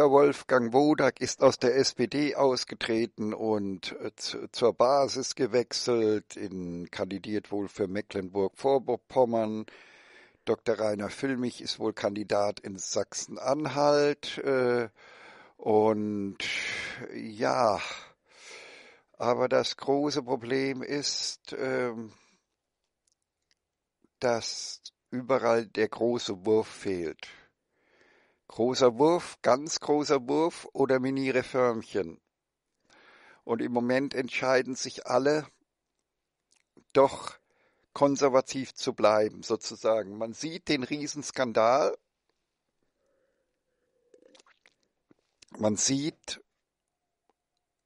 Dr. Wolfgang Wodak ist aus der SPD ausgetreten und äh, zur Basis gewechselt, in, kandidiert wohl für Mecklenburg-Vorpommern. Dr. Rainer Füllmich ist wohl Kandidat in Sachsen-Anhalt. Äh, und ja, aber das große Problem ist, ähm, dass überall der große Wurf fehlt. Großer Wurf, ganz großer Wurf oder miniere Förmchen. Und im Moment entscheiden sich alle, doch konservativ zu bleiben, sozusagen. Man sieht den Riesenskandal. Man sieht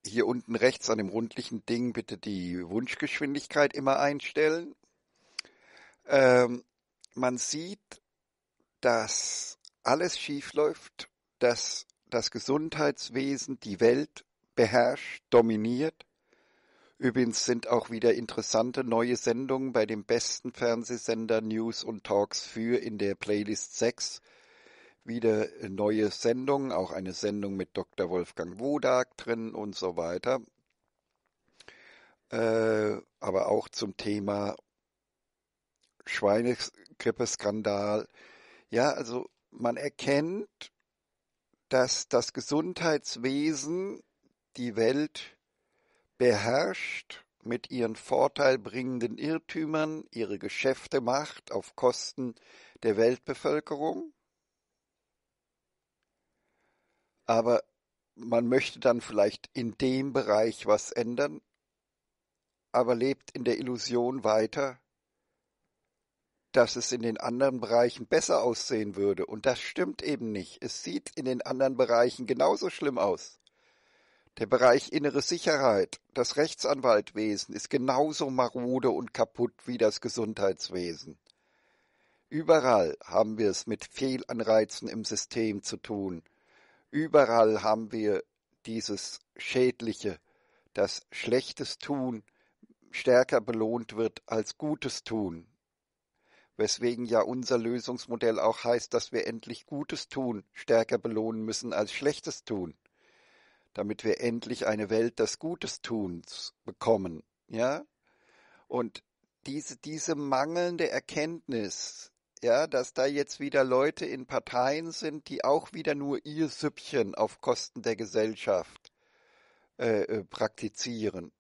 hier unten rechts an dem rundlichen Ding bitte die Wunschgeschwindigkeit immer einstellen. Ähm, man sieht, dass alles schiefläuft, dass das Gesundheitswesen die Welt beherrscht, dominiert. Übrigens sind auch wieder interessante neue Sendungen bei dem besten Fernsehsender News und Talks für in der Playlist 6. Wieder neue Sendungen, auch eine Sendung mit Dr. Wolfgang Wodak drin und so weiter. Äh, aber auch zum Thema Schweinegrippe-Skandal. Ja, also man erkennt, dass das Gesundheitswesen die Welt beherrscht mit ihren vorteilbringenden Irrtümern, ihre Geschäfte macht auf Kosten der Weltbevölkerung. Aber man möchte dann vielleicht in dem Bereich was ändern, aber lebt in der Illusion weiter, dass es in den anderen Bereichen besser aussehen würde. Und das stimmt eben nicht. Es sieht in den anderen Bereichen genauso schlimm aus. Der Bereich innere Sicherheit, das Rechtsanwaltwesen ist genauso marode und kaputt wie das Gesundheitswesen. Überall haben wir es mit Fehlanreizen im System zu tun. Überall haben wir dieses Schädliche, dass schlechtes Tun stärker belohnt wird als gutes Tun weswegen ja unser Lösungsmodell auch heißt, dass wir endlich Gutes tun stärker belohnen müssen als Schlechtes tun, damit wir endlich eine Welt des Gutes tuns bekommen, ja? Und diese, diese mangelnde Erkenntnis, ja, dass da jetzt wieder Leute in Parteien sind, die auch wieder nur ihr Süppchen auf Kosten der Gesellschaft äh, äh praktizieren.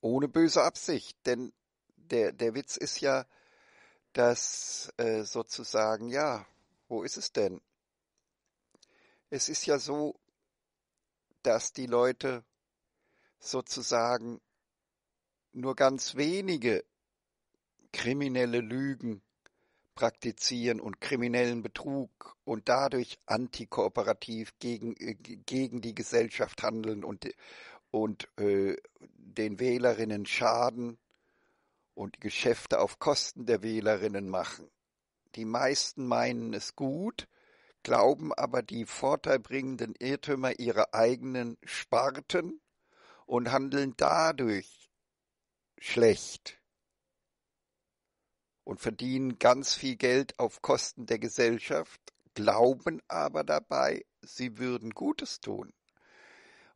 Ohne böse Absicht, denn der, der Witz ist ja, dass äh, sozusagen, ja, wo ist es denn? Es ist ja so, dass die Leute sozusagen nur ganz wenige kriminelle Lügen praktizieren und kriminellen Betrug und dadurch antikooperativ gegen, äh, gegen die Gesellschaft handeln und, und äh, den Wählerinnen schaden und die Geschäfte auf Kosten der Wählerinnen machen. Die meisten meinen es gut, glauben aber die vorteilbringenden Irrtümer ihrer eigenen Sparten und handeln dadurch schlecht und verdienen ganz viel Geld auf Kosten der Gesellschaft, glauben aber dabei, sie würden Gutes tun.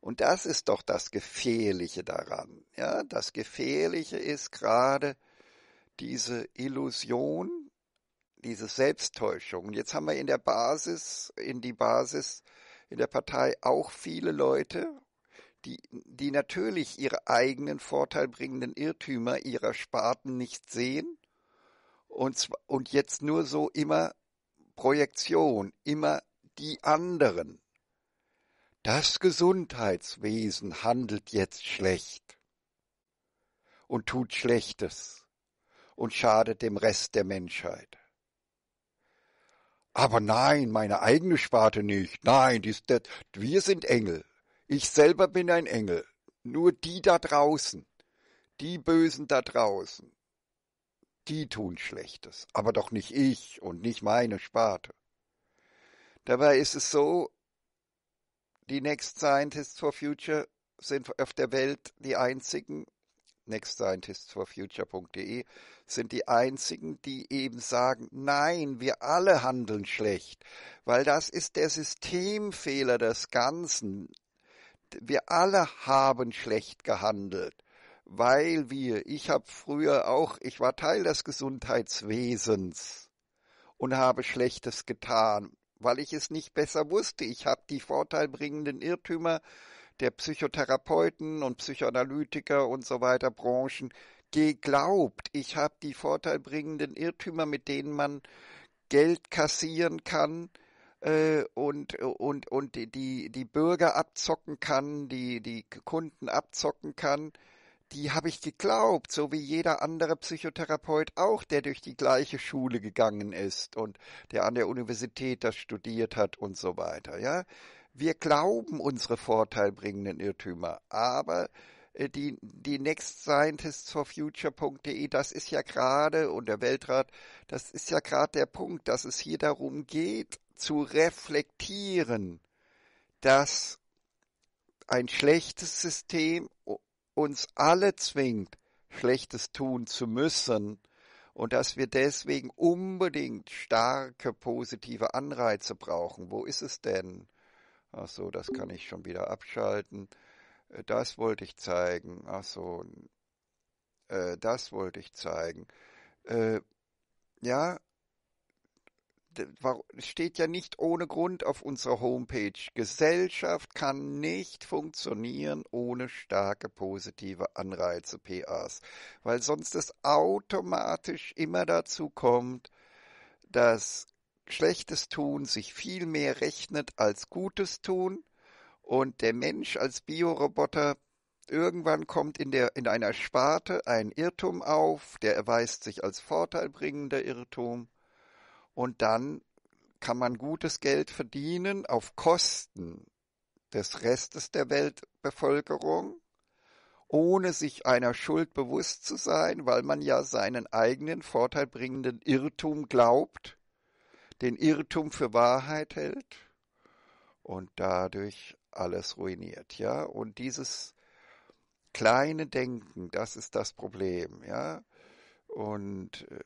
Und das ist doch das Gefährliche daran. Ja, das Gefährliche ist gerade diese Illusion, diese Selbsttäuschung. Und jetzt haben wir in der Basis, in die Basis, in der Partei auch viele Leute, die, die natürlich ihre eigenen vorteilbringenden Irrtümer ihrer Sparten nicht sehen und, zwar, und jetzt nur so immer Projektion, immer die anderen. Das Gesundheitswesen handelt jetzt schlecht und tut Schlechtes und schadet dem Rest der Menschheit. Aber nein, meine eigene Sparte nicht. Nein, dies, das, wir sind Engel. Ich selber bin ein Engel. Nur die da draußen, die Bösen da draußen, die tun Schlechtes, aber doch nicht ich und nicht meine Sparte. Dabei ist es so, die Next Scientists for Future sind auf der Welt die einzigen, nextscientistsforfuture.de, sind die einzigen, die eben sagen, nein, wir alle handeln schlecht, weil das ist der Systemfehler des Ganzen. Wir alle haben schlecht gehandelt, weil wir, ich habe früher auch, ich war Teil des Gesundheitswesens und habe Schlechtes getan, weil ich es nicht besser wusste. Ich habe die vorteilbringenden Irrtümer der Psychotherapeuten und Psychoanalytiker und so weiter Branchen geglaubt. Ich habe die vorteilbringenden Irrtümer, mit denen man Geld kassieren kann äh, und, und, und die, die Bürger abzocken kann, die, die Kunden abzocken kann, die habe ich geglaubt, so wie jeder andere Psychotherapeut auch, der durch die gleiche Schule gegangen ist und der an der Universität das studiert hat und so weiter, ja. Wir glauben unsere vorteilbringenden Irrtümer, aber äh, die, die nextscientistsforfuture.de, das ist ja gerade, und der Weltrat, das ist ja gerade der Punkt, dass es hier darum geht, zu reflektieren, dass ein schlechtes System uns alle zwingt, Schlechtes tun zu müssen und dass wir deswegen unbedingt starke positive Anreize brauchen. Wo ist es denn? Ach so, das kann ich schon wieder abschalten. Äh, das wollte ich zeigen. Ach so, äh, das wollte ich zeigen. Äh, ja, steht ja nicht ohne Grund auf unserer Homepage. Gesellschaft kann nicht funktionieren ohne starke positive Anreize PAs, weil sonst es automatisch immer dazu kommt, dass schlechtes Tun sich viel mehr rechnet als gutes Tun und der Mensch als Bioroboter irgendwann kommt in, der, in einer Sparte ein Irrtum auf, der erweist sich als vorteilbringender Irrtum und dann kann man gutes Geld verdienen auf Kosten des Restes der Weltbevölkerung, ohne sich einer Schuld bewusst zu sein, weil man ja seinen eigenen vorteilbringenden Irrtum glaubt, den Irrtum für Wahrheit hält und dadurch alles ruiniert, ja. Und dieses kleine Denken, das ist das Problem, ja. Und äh,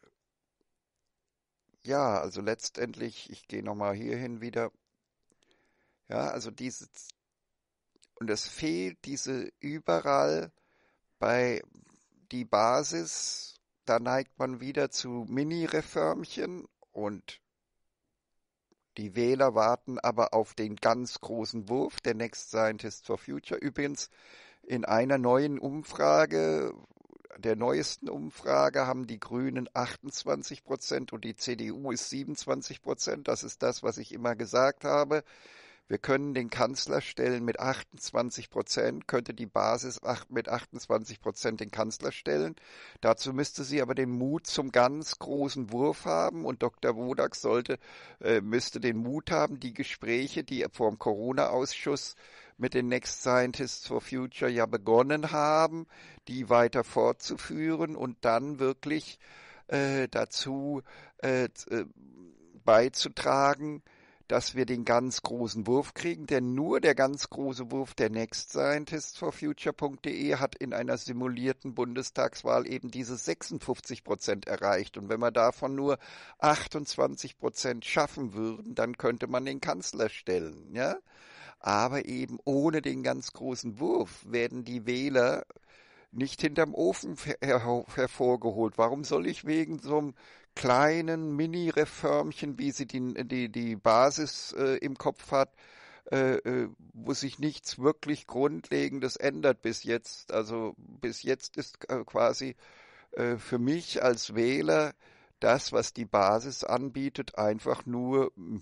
ja, also letztendlich, ich gehe nochmal hierhin wieder. Ja, also dieses, und es fehlt diese überall bei die Basis, da neigt man wieder zu mini reförmchen und die Wähler warten aber auf den ganz großen Wurf der Next Scientist for Future. Übrigens, in einer neuen Umfrage der neuesten Umfrage haben die Grünen 28 Prozent und die CDU ist 27 Prozent. Das ist das, was ich immer gesagt habe. Wir können den Kanzler stellen mit 28 Prozent, könnte die Basis mit 28 Prozent den Kanzler stellen. Dazu müsste sie aber den Mut zum ganz großen Wurf haben und Dr. Wodak sollte, äh, müsste den Mut haben, die Gespräche, die vor dem Corona-Ausschuss mit den Next Scientists for Future ja begonnen haben, die weiter fortzuführen und dann wirklich äh, dazu äh, äh, beizutragen, dass wir den ganz großen Wurf kriegen, denn nur der ganz große Wurf der Next Scientists for Future.de hat in einer simulierten Bundestagswahl eben diese 56 Prozent erreicht. Und wenn wir davon nur 28 Prozent schaffen würden, dann könnte man den Kanzler stellen, ja? Aber eben ohne den ganz großen Wurf werden die Wähler nicht hinterm Ofen her hervorgeholt. Warum soll ich wegen so einem kleinen Mini-Reformchen, wie sie die, die, die Basis äh, im Kopf hat, äh, äh wo sich nichts wirklich Grundlegendes ändert bis jetzt? Also bis jetzt ist äh, quasi äh, für mich als Wähler das, was die Basis anbietet, einfach nur hm,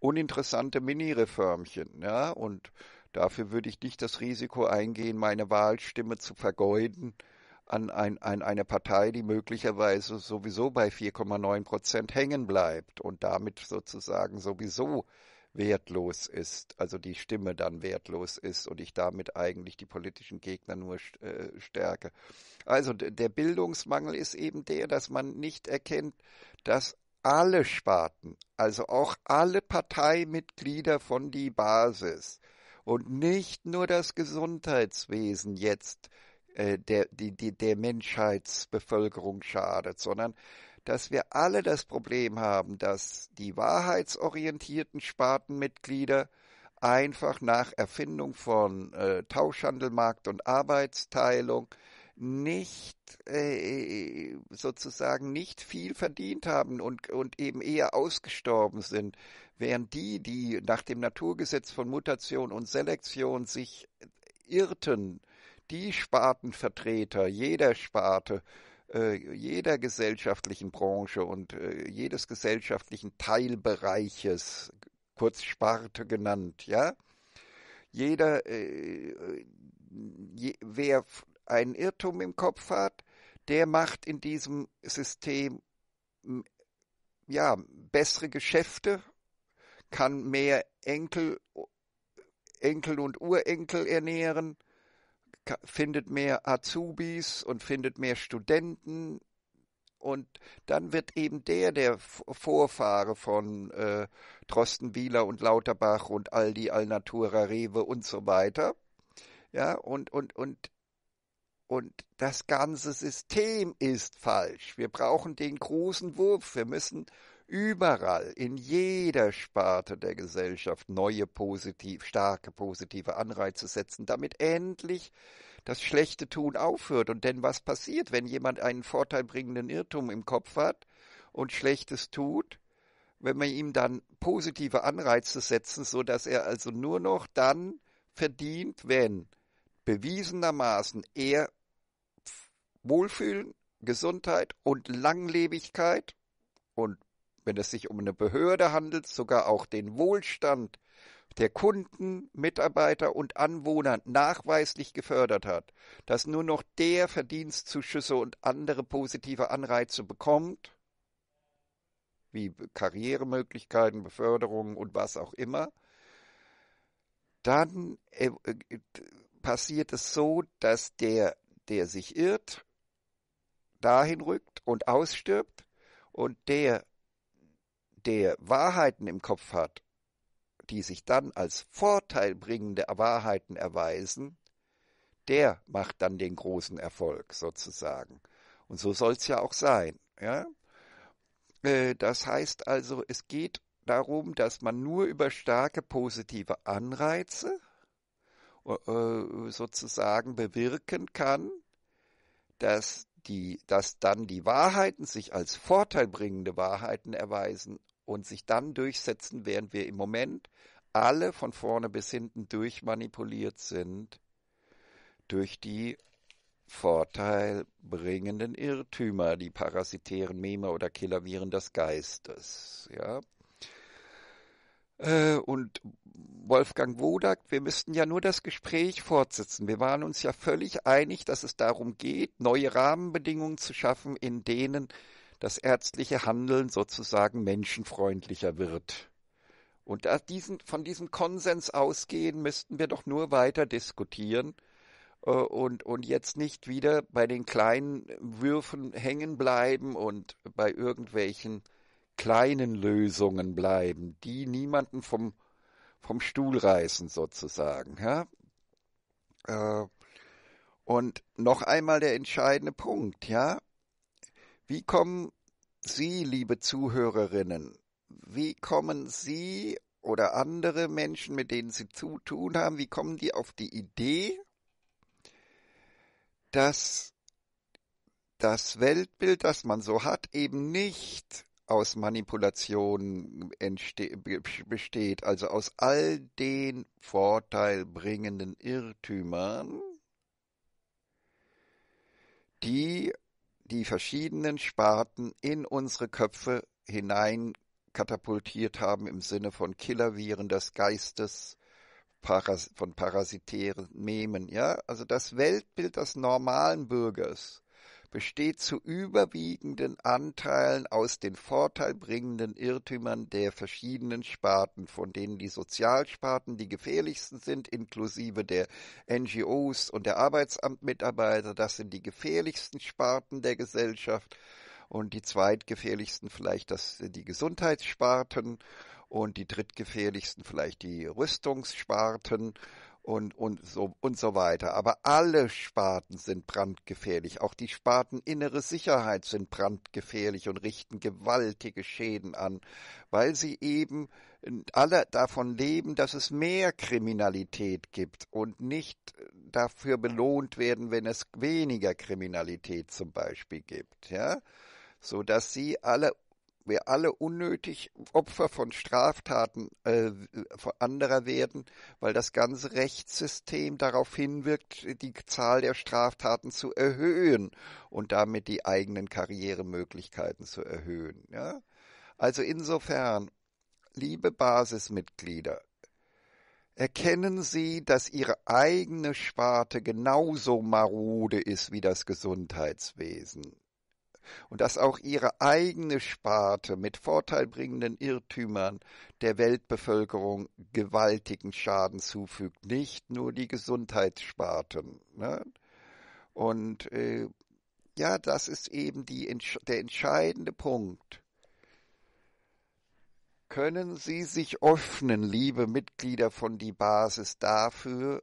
uninteressante Mini-Reformchen. Ja? Und dafür würde ich nicht das Risiko eingehen, meine Wahlstimme zu vergeuden an, ein, an eine Partei, die möglicherweise sowieso bei 4,9 Prozent hängen bleibt und damit sozusagen sowieso wertlos ist, also die Stimme dann wertlos ist und ich damit eigentlich die politischen Gegner nur äh, stärke. Also der Bildungsmangel ist eben der, dass man nicht erkennt, dass alle Sparten, also auch alle Parteimitglieder von die Basis und nicht nur das Gesundheitswesen jetzt äh, der, die, die, der Menschheitsbevölkerung schadet, sondern dass wir alle das Problem haben, dass die wahrheitsorientierten Spartenmitglieder einfach nach Erfindung von äh, Tauschhandelmarkt und Arbeitsteilung nicht äh, sozusagen nicht viel verdient haben und, und eben eher ausgestorben sind, während die, die nach dem Naturgesetz von Mutation und Selektion sich äh, irrten, die Spartenvertreter jeder Sparte äh, jeder gesellschaftlichen Branche und äh, jedes gesellschaftlichen Teilbereiches, kurz Sparte genannt, ja. Jeder, äh, je, wer einen Irrtum im Kopf hat, der macht in diesem System ja bessere Geschäfte, kann mehr Enkel, Enkel und Urenkel ernähren, findet mehr Azubis und findet mehr Studenten. Und dann wird eben der, der Vorfahre von äh, Trosten Wieler und Lauterbach und Aldi, Alnatura, Rewe und so weiter. Ja, und, und, und, und das ganze System ist falsch. Wir brauchen den großen Wurf. Wir müssen überall, in jeder Sparte der Gesellschaft neue positiv, starke positive Anreize setzen, damit endlich das schlechte Tun aufhört. Und denn was passiert, wenn jemand einen vorteilbringenden Irrtum im Kopf hat und Schlechtes tut? Wenn man ihm dann positive Anreize setzen, so dass er also nur noch dann verdient, wenn bewiesenermaßen er Wohlfühlen, Gesundheit und Langlebigkeit und wenn es sich um eine Behörde handelt, sogar auch den Wohlstand der Kunden, Mitarbeiter und Anwohner nachweislich gefördert hat, dass nur noch der Verdienstzuschüsse und andere positive Anreize bekommt, wie Karrieremöglichkeiten, Beförderungen und was auch immer, dann äh, äh, passiert es so, dass der, der sich irrt, dahin rückt und ausstirbt und der, der Wahrheiten im Kopf hat, die sich dann als vorteilbringende Wahrheiten erweisen, der macht dann den großen Erfolg sozusagen. Und so soll es ja auch sein. Ja? Äh, das heißt also, es geht darum, dass man nur über starke positive Anreize äh, äh, sozusagen bewirken kann, dass, die, dass dann die Wahrheiten sich als vorteilbringende Wahrheiten erweisen und sich dann durchsetzen, während wir im Moment alle von vorne bis hinten durchmanipuliert sind durch die vorteilbringenden Irrtümer, die parasitären Meme oder Killerviren des Geistes. Ja. Äh, und Wolfgang Wodak, wir müssten ja nur das Gespräch fortsetzen. Wir waren uns ja völlig einig, dass es darum geht, neue Rahmenbedingungen zu schaffen, in denen äh, das ärztliche Handeln sozusagen menschenfreundlicher wird. Und diesen, von diesem Konsens ausgehen müssten wir doch nur weiter diskutieren äh, und, und jetzt nicht wieder bei den kleinen Würfen hängen bleiben und bei irgendwelchen kleinen Lösungen bleiben, die niemanden vom, vom Stuhl reißen sozusagen. Ja? Äh, und noch einmal der entscheidende Punkt, ja. Wie kommen Sie, liebe Zuhörerinnen, wie kommen Sie oder andere Menschen, mit denen Sie zu tun haben, wie kommen die auf die Idee, dass das Weltbild, das man so hat, eben nicht aus Manipulationen besteht, also aus all den vorteilbringenden Irrtümern, die die verschiedenen Sparten in unsere Köpfe hinein katapultiert haben im Sinne von Killerviren des Geistes, Paras von parasitären Memen, ja, also das Weltbild des normalen Bürgers besteht zu überwiegenden Anteilen aus den vorteilbringenden Irrtümern der verschiedenen Sparten, von denen die Sozialsparten die gefährlichsten sind, inklusive der NGOs und der Arbeitsamtmitarbeiter. Das sind die gefährlichsten Sparten der Gesellschaft und die zweitgefährlichsten vielleicht das, sind die Gesundheitssparten und die drittgefährlichsten vielleicht die Rüstungssparten und, und, so, und so weiter. Aber alle Sparten sind brandgefährlich. Auch die Sparten innere Sicherheit sind brandgefährlich und richten gewaltige Schäden an, weil sie eben alle davon leben, dass es mehr Kriminalität gibt und nicht dafür belohnt werden, wenn es weniger Kriminalität zum Beispiel gibt. Ja? so dass sie alle wir alle unnötig Opfer von Straftaten äh, anderer werden, weil das ganze Rechtssystem darauf hinwirkt, die Zahl der Straftaten zu erhöhen und damit die eigenen Karrieremöglichkeiten zu erhöhen. Ja? Also insofern, liebe Basismitglieder, Erkennen Sie, dass Ihre eigene Sparte genauso marode ist wie das Gesundheitswesen und dass auch ihre eigene Sparte mit vorteilbringenden Irrtümern der Weltbevölkerung gewaltigen Schaden zufügt, nicht nur die Gesundheitssparten. Ne? Und äh, ja, das ist eben die, der entscheidende Punkt. Können Sie sich öffnen, liebe Mitglieder von die Basis, dafür,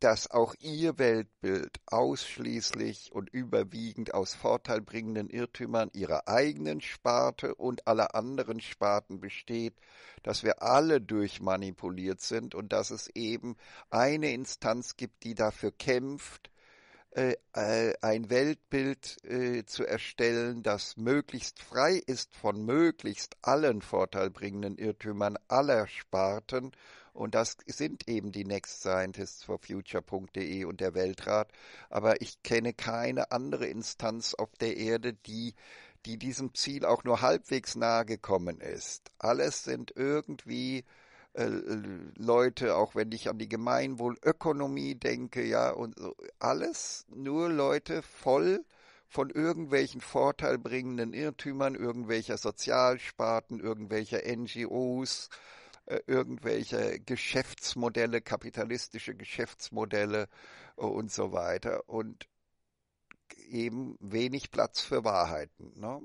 dass auch ihr Weltbild ausschließlich und überwiegend aus vorteilbringenden Irrtümern ihrer eigenen Sparte und aller anderen Sparten besteht, dass wir alle durchmanipuliert sind und dass es eben eine Instanz gibt, die dafür kämpft, äh, äh, ein Weltbild äh, zu erstellen, das möglichst frei ist von möglichst allen vorteilbringenden Irrtümern aller Sparten und das sind eben die Next Scientists for Future.de und der Weltrat. Aber ich kenne keine andere Instanz auf der Erde, die die diesem Ziel auch nur halbwegs nahe gekommen ist. Alles sind irgendwie äh, äh, Leute, auch wenn ich an die Gemeinwohlökonomie denke, ja, und so, alles nur Leute voll von irgendwelchen vorteilbringenden Irrtümern, irgendwelcher Sozialsparten, irgendwelcher NGOs, äh, irgendwelche Geschäftsmodelle, kapitalistische Geschäftsmodelle äh, und so weiter und eben wenig Platz für Wahrheiten. Ne?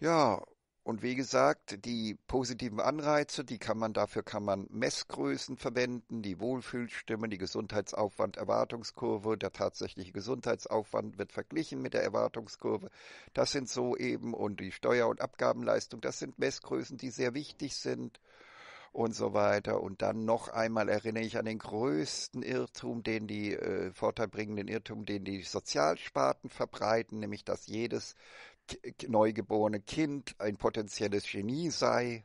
Ja, und wie gesagt, die positiven Anreize, die kann man, dafür kann man Messgrößen verwenden, die Wohlfühlstimmen, die Gesundheitsaufwand, Erwartungskurve, der tatsächliche Gesundheitsaufwand wird verglichen mit der Erwartungskurve. Das sind so eben und die Steuer- und Abgabenleistung, das sind Messgrößen, die sehr wichtig sind und so weiter. Und dann noch einmal erinnere ich an den größten Irrtum, den die äh, vorteilbringenden Irrtum, den die Sozialsparten verbreiten, nämlich dass jedes neugeborene Kind ein potenzielles Genie sei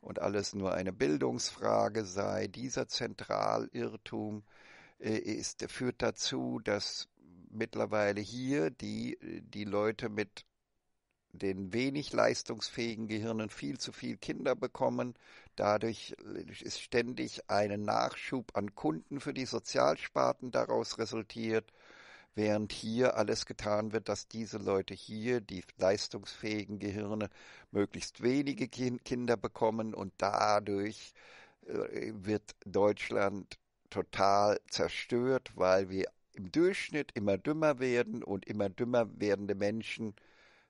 und alles nur eine Bildungsfrage sei. Dieser Zentralirrtum äh, ist, führt dazu, dass mittlerweile hier die, die Leute mit den wenig leistungsfähigen Gehirnen viel zu viel Kinder bekommen. Dadurch äh, ist ständig ein Nachschub an Kunden für die Sozialsparten daraus resultiert während hier alles getan wird, dass diese Leute hier, die leistungsfähigen Gehirne, möglichst wenige kind Kinder bekommen und dadurch äh, wird Deutschland total zerstört, weil wir im Durchschnitt immer dümmer werden und immer dümmer werdende Menschen.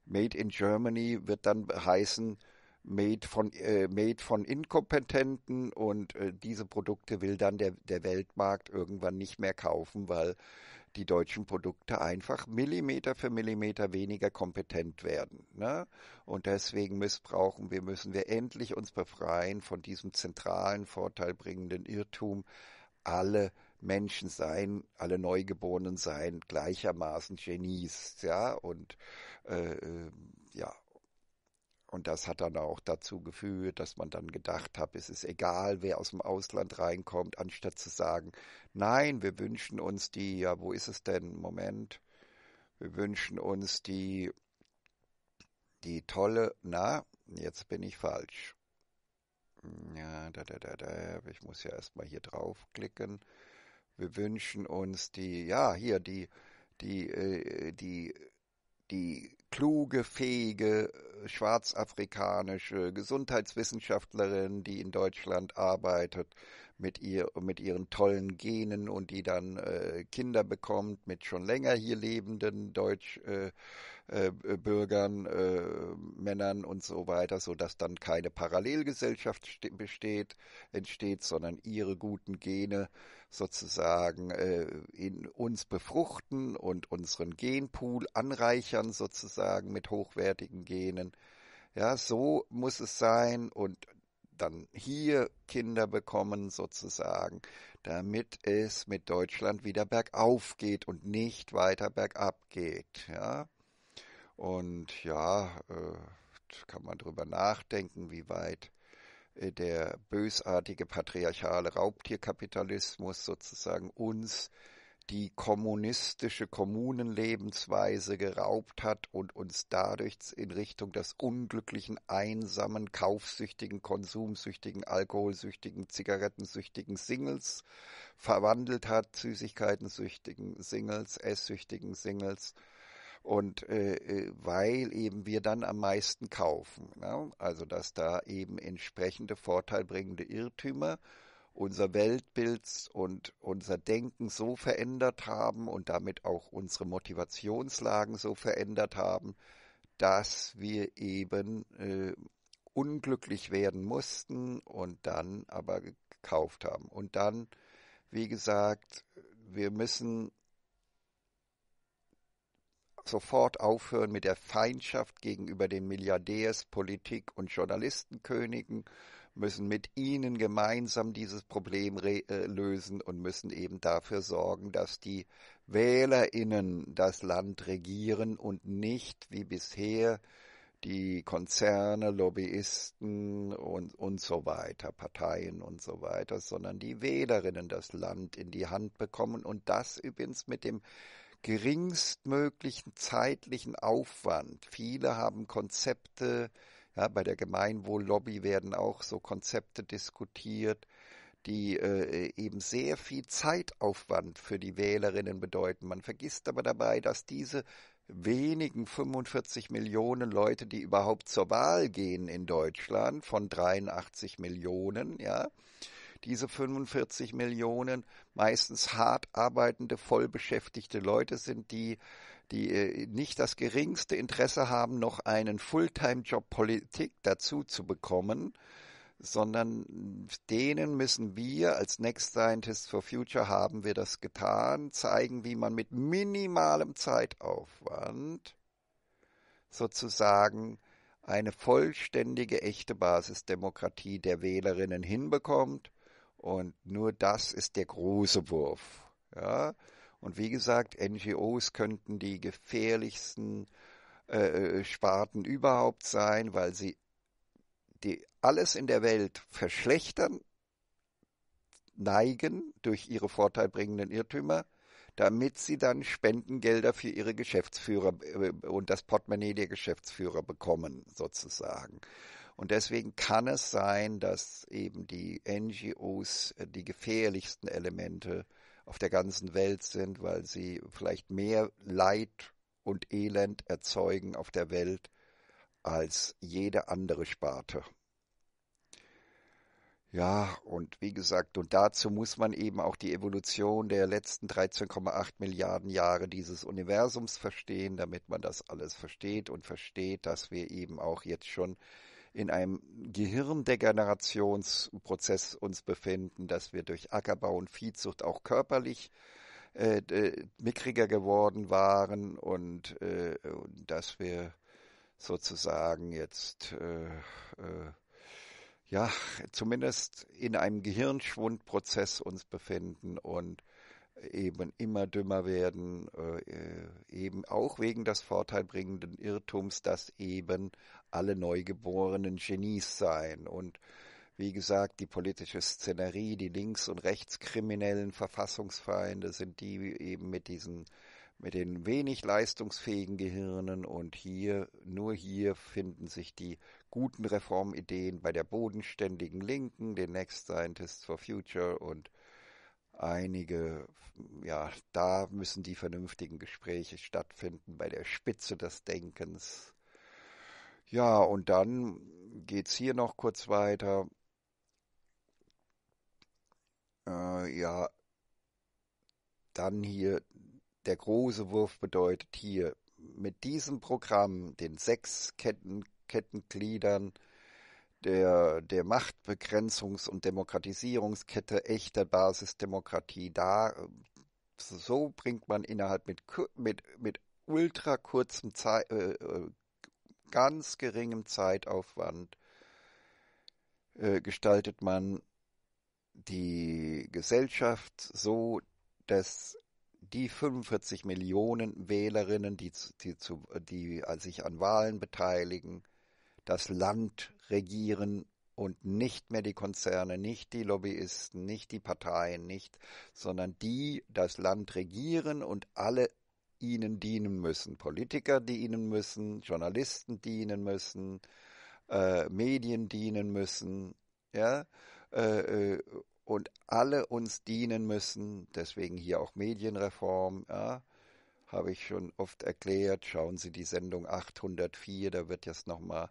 Made in Germany wird dann heißen, made von, äh, made von Inkompetenten und äh, diese Produkte will dann der, der Weltmarkt irgendwann nicht mehr kaufen, weil die deutschen Produkte einfach Millimeter für Millimeter weniger kompetent werden. Ne? Und deswegen missbrauchen wir, müssen wir endlich uns befreien von diesem zentralen, vorteilbringenden Irrtum, alle Menschen seien, alle Neugeborenen seien gleichermaßen Genies, ja und äh, äh ja und das hat dann auch dazu geführt, dass man dann gedacht hat, es ist egal, wer aus dem Ausland reinkommt, anstatt zu sagen, nein, wir wünschen uns die, ja, wo ist es denn? Moment, wir wünschen uns die, die tolle, na, jetzt bin ich falsch. Ja, da, da, da, da, ich muss ja erstmal hier draufklicken. Wir wünschen uns die, ja, hier, die, die, äh, die die kluge, fähige, äh, schwarzafrikanische Gesundheitswissenschaftlerin, die in Deutschland arbeitet, mit, ihr, mit ihren tollen Genen und die dann äh, Kinder bekommt mit schon länger hier lebenden Deutschbürgern, äh, äh, Bürgern, äh, Männern und so weiter, sodass dann keine Parallelgesellschaft besteht, entsteht, sondern ihre guten Gene sozusagen äh, in uns befruchten und unseren Genpool anreichern sozusagen mit hochwertigen Genen. Ja, so muss es sein und dann hier Kinder bekommen sozusagen, damit es mit Deutschland wieder bergauf geht und nicht weiter bergab geht. Ja? Und ja, äh, kann man darüber nachdenken, wie weit äh, der bösartige patriarchale Raubtierkapitalismus sozusagen uns äh, die kommunistische Kommunenlebensweise geraubt hat und uns dadurch in Richtung des unglücklichen, einsamen, kaufsüchtigen, konsumsüchtigen, alkoholsüchtigen, zigarettensüchtigen Singles verwandelt hat, süßigkeitensüchtigen Singles, esssüchtigen Singles. Und äh, äh weil eben wir dann am meisten kaufen. Ne? Also dass da eben entsprechende vorteilbringende Irrtümer äh, unser Weltbild und unser Denken so verändert haben und damit auch unsere Motivationslagen so verändert haben, dass wir eben äh, unglücklich werden mussten und dann aber gekauft haben. Und dann, wie gesagt, wir müssen sofort aufhören mit der Feindschaft gegenüber den Milliardärs, Politik und Journalistenkönigen müssen mit ihnen gemeinsam dieses Problem äh, lösen und müssen eben dafür sorgen, dass die Wählerinnen das Land regieren und nicht wie bisher die Konzerne, Lobbyisten und, und so weiter, Parteien und so weiter, sondern die Wählerinnen das Land in die Hand bekommen und das übrigens mit dem geringstmöglichen zeitlichen Aufwand. Viele haben Konzepte ja, bei der Gemeinwohllobby werden auch so Konzepte diskutiert, die äh, eben sehr viel Zeitaufwand für die Wählerinnen bedeuten. Man vergisst aber dabei, dass diese wenigen 45 Millionen Leute, die überhaupt zur Wahl gehen in Deutschland von 83 Millionen, ja, diese 45 Millionen meistens hart arbeitende, vollbeschäftigte Leute sind, die die äh, nicht das geringste Interesse haben, noch einen Fulltime-Job Politik dazu zu bekommen, sondern denen müssen wir als Next Scientists for Future haben wir das getan, zeigen, wie man mit minimalem Zeitaufwand sozusagen eine vollständige echte Basisdemokratie der Wählerinnen hinbekommt. Und nur das ist der große Wurf. Ja? Und wie gesagt, NGOs könnten die gefährlichsten äh, äh, Sparten überhaupt sein, weil sie die alles in der Welt verschlechtern, neigen durch ihre vorteilbringenden Irrtümer, damit sie dann Spendengelder für ihre Geschäftsführer äh, und das Portemonnaie der Geschäftsführer bekommen, sozusagen. Und deswegen kann es sein, dass eben die NGOs äh, die gefährlichsten Elemente auf der ganzen Welt sind, weil sie vielleicht mehr Leid und Elend erzeugen auf der Welt als jede andere Sparte. Ja, und wie gesagt, und dazu muss man eben auch die Evolution der letzten 13,8 Milliarden Jahre dieses Universums verstehen, damit man das alles versteht und versteht, dass wir eben auch jetzt schon in einem Gehirndegenerationsprozess uns befinden, dass wir durch Ackerbau und Viehzucht auch körperlich äh, mickriger geworden waren und äh, dass wir sozusagen jetzt äh, äh, ja zumindest in einem Gehirnschwundprozess uns befinden und eben immer dümmer werden, äh, äh eben auch wegen des vorteilbringenden Irrtums, dass eben alle neugeborenen Genies sein und wie gesagt, die politische Szenerie, die links- und rechtskriminellen Verfassungsfeinde sind die eben mit diesen, mit den wenig leistungsfähigen Gehirnen und hier, nur hier finden sich die guten Reformideen bei der bodenständigen Linken, den Next Scientists for Future und einige, ja, da müssen die vernünftigen Gespräche stattfinden bei der Spitze des Denkens ja, und dann geht's hier noch kurz weiter. Äh, ja, dann hier der große Wurf bedeutet hier mit diesem Programm, den sechs Ketten, Kettengliedern der, der Machtbegrenzungs- und Demokratisierungskette echter Basisdemokratie, da äh, so bringt man innerhalb mit, mit, mit ultra kurzem Zeit, äh, äh ganz geringem Zeitaufwand äh, gestaltet man die Gesellschaft so, dass die 45 Millionen Wählerinnen, die, die, zu, die sich an Wahlen beteiligen, das Land regieren und nicht mehr die Konzerne, nicht die Lobbyisten, nicht die Parteien, nicht, sondern die das Land regieren und alle ihnen dienen müssen. Politiker dienen müssen, Journalisten dienen müssen, äh, Medien dienen müssen, ja, äh, äh, und alle uns dienen müssen. Deswegen hier auch Medienreform, ja, habe ich schon oft erklärt. Schauen Sie die Sendung 804, da wird jetzt nochmal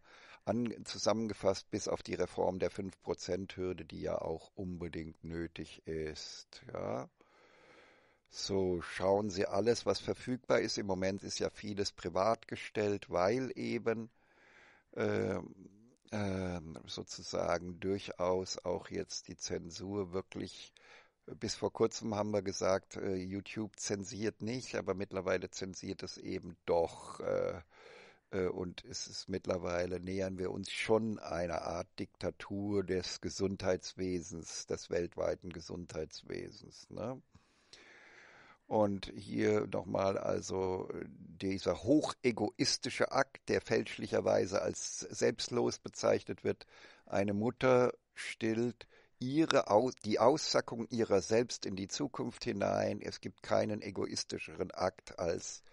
zusammengefasst, bis auf die Reform der 5%-Hürde, die ja auch unbedingt nötig ist, ja. So schauen Sie alles, was verfügbar ist. Im Moment ist ja vieles privat gestellt, weil eben äh, äh, sozusagen durchaus auch jetzt die Zensur wirklich äh, bis vor kurzem haben wir gesagt, äh, YouTube zensiert nicht, aber mittlerweile zensiert es eben doch. Äh, äh, und es ist mittlerweile nähern wir uns schon einer Art Diktatur des Gesundheitswesens, des weltweiten Gesundheitswesens. Ne? Und hier nochmal also äh, dieser hochegoistische Akt, der fälschlicherweise als selbstlos bezeichnet wird. Eine Mutter stillt ihre Aus die Aussackung ihrer selbst in die Zukunft hinein. Es gibt keinen egoistischeren Akt als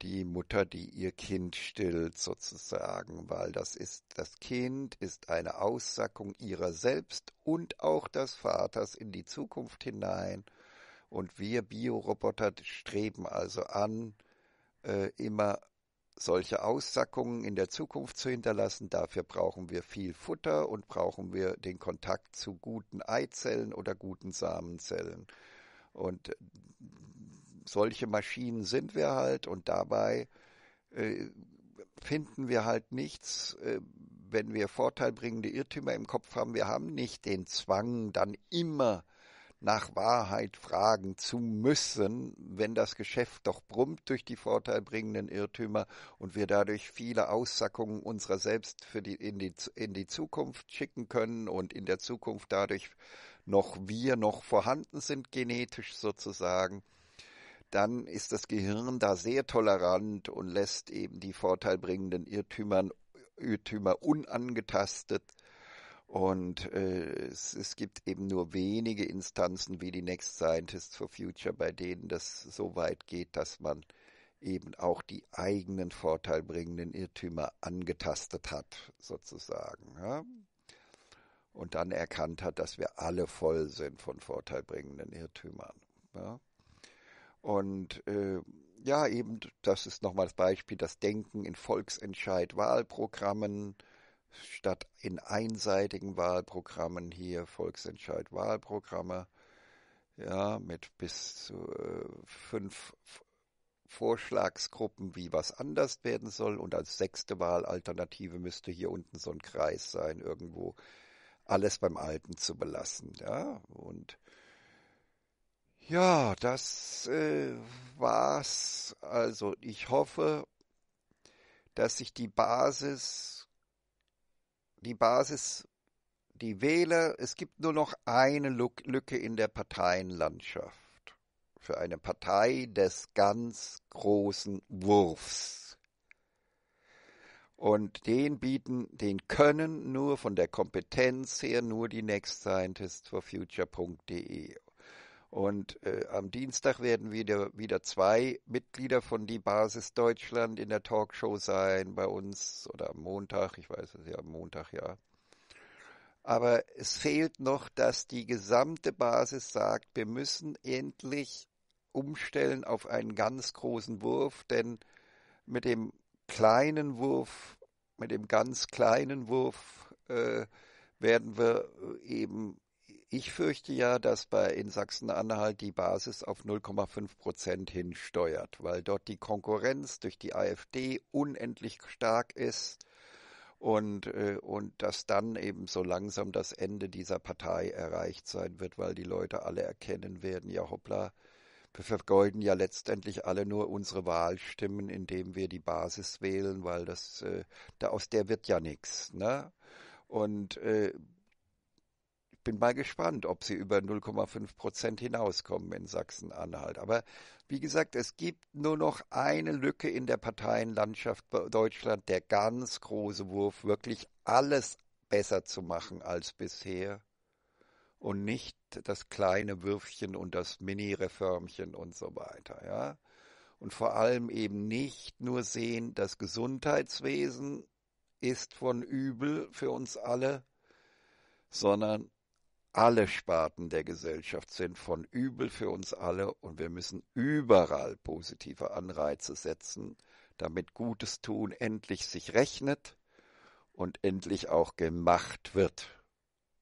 die Mutter, die ihr Kind stillt sozusagen, weil das ist das Kind ist eine Aussackung ihrer selbst und auch des Vaters in die Zukunft hinein und wir Bioroboter streben also an, äh, immer solche Aussackungen in der Zukunft zu hinterlassen. Dafür brauchen wir viel Futter und brauchen wir den Kontakt zu guten Eizellen oder guten Samenzellen. Und solche Maschinen sind wir halt und dabei äh, finden wir halt nichts, äh, wenn wir vorteilbringende Irrtümer im Kopf haben. Wir haben nicht den Zwang, dann immer nach Wahrheit fragen zu müssen, wenn das Geschäft doch brummt durch die vorteilbringenden Irrtümer und wir dadurch viele Aussackungen unserer selbst für die, in, die, in die Zukunft schicken können und in der Zukunft dadurch noch wir noch vorhanden sind, genetisch sozusagen dann ist das Gehirn da sehr tolerant und lässt eben die vorteilbringenden Irrtümern, Irrtümer unangetastet und äh, es, es gibt eben nur wenige Instanzen wie die Next Scientists for Future, bei denen das so weit geht, dass man eben auch die eigenen vorteilbringenden Irrtümer angetastet hat, sozusagen. Ja? Und dann erkannt hat, dass wir alle voll sind von vorteilbringenden Irrtümern. Ja? Und äh, ja, eben, das ist nochmal das Beispiel, das Denken in Volksentscheid, Wahlprogrammen, statt in einseitigen Wahlprogrammen hier Volksentscheid Wahlprogramme, ja, mit bis zu äh, fünf Vorschlagsgruppen, wie was anders werden soll. Und als sechste Wahlalternative müsste hier unten so ein Kreis sein, irgendwo alles beim Alten zu belassen. Ja, und ja, das äh, war's. Also ich hoffe, dass sich die Basis die Basis, die Wähler, es gibt nur noch eine Lücke in der Parteienlandschaft für eine Partei des ganz großen Wurfs. Und den bieten, den können nur von der Kompetenz her nur die Next Scientist for Future.de. Und äh, am Dienstag werden wieder, wieder zwei Mitglieder von Die Basis Deutschland in der Talkshow sein, bei uns oder am Montag, ich weiß es ja, am Montag ja. Aber es fehlt noch, dass die gesamte Basis sagt, wir müssen endlich umstellen auf einen ganz großen Wurf, denn mit dem kleinen Wurf, mit dem ganz kleinen Wurf äh, werden wir äh, eben ich fürchte ja, dass bei in Sachsen-Anhalt die Basis auf 0,5 Prozent hinsteuert, weil dort die Konkurrenz durch die AfD unendlich stark ist und, äh, und dass dann eben so langsam das Ende dieser Partei erreicht sein wird, weil die Leute alle erkennen werden, ja hoppla, wir vergeuden ja letztendlich alle nur unsere Wahlstimmen, indem wir die Basis wählen, weil das, äh, da aus der wird ja nichts. Ne? Und äh, bin mal gespannt, ob sie über 0,5 Prozent hinauskommen in Sachsen-Anhalt. Aber wie gesagt, es gibt nur noch eine Lücke in der Parteienlandschaft Deutschland, der ganz große Wurf, wirklich alles besser zu machen als bisher und nicht das kleine Würfchen und das Mini-Reformchen und so weiter, ja. Und vor allem eben nicht nur sehen, das Gesundheitswesen ist von übel für uns alle, sondern alle Sparten der Gesellschaft sind von übel für uns alle und wir müssen überall positive Anreize setzen, damit Gutes tun endlich sich rechnet und endlich auch gemacht wird.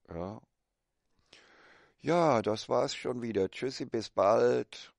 Ja, ja das war's schon wieder. Tschüssi, bis bald.